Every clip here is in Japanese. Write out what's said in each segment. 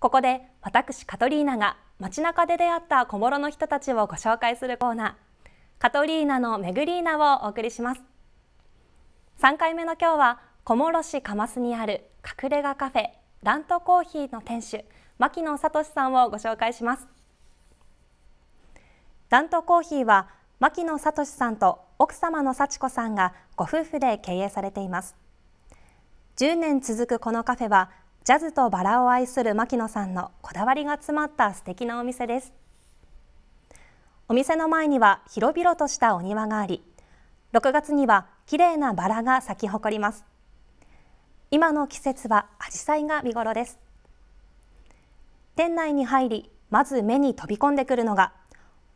ここで私カトリーナが街中で出会った小諸の人たちをご紹介するコーナーカトリーナのメグリーナをお送りします3回目の今日は小諸市かますにある隠れ家カフェラントコーヒーの店主牧野聡さんをご紹介しますラントコーヒーは牧野聡さんと奥様の幸子さんがご夫婦で経営されています10年続くこのカフェはジャズとバラを愛する牧野さんのこだわりが詰まった素敵なお店ですお店の前には広々としたお庭があり6月には綺麗なバラが咲き誇ります今の季節は紫陽花が見頃です店内に入りまず目に飛び込んでくるのが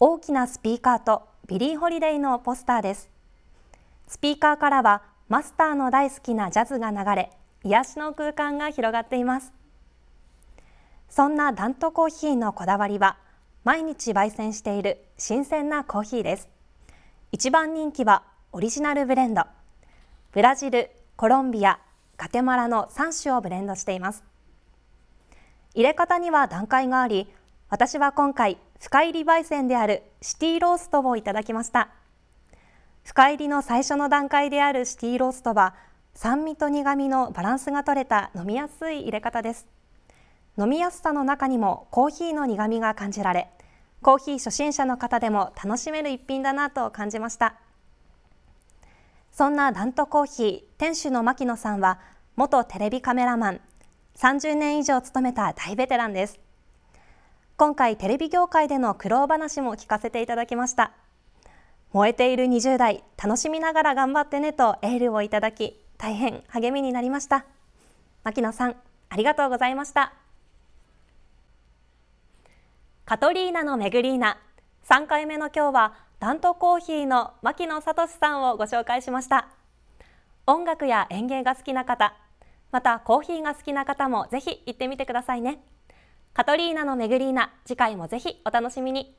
大きなスピーカーとビリー・ホリデーのポスターですスピーカーからはマスターの大好きなジャズが流れ癒しの空間が広がっていますそんなダントコーヒーのこだわりは毎日焙煎している新鮮なコーヒーです一番人気はオリジナルブレンドブラジル、コロンビア、ガテマラの3種をブレンドしています入れ方には段階があり私は今回深入り焙煎であるシティローストをいただきました深入りの最初の段階であるシティローストは酸味と苦味のバランスが取れた飲みやすい入れ方です飲みやすさの中にもコーヒーの苦味が感じられコーヒー初心者の方でも楽しめる一品だなと感じましたそんなダントコーヒー店主の牧野さんは元テレビカメラマン30年以上勤めた大ベテランです今回テレビ業界での苦労話も聞かせていただきました燃えている20代楽しみながら頑張ってねとエールをいただき大変励みになりました牧野さんありがとうございましたカトリーナのメグリーナ3回目の今日はダントコーヒーの牧野聡さんをご紹介しました音楽や園芸が好きな方またコーヒーが好きな方もぜひ行ってみてくださいねカトリーナのメグリーナ次回もぜひお楽しみに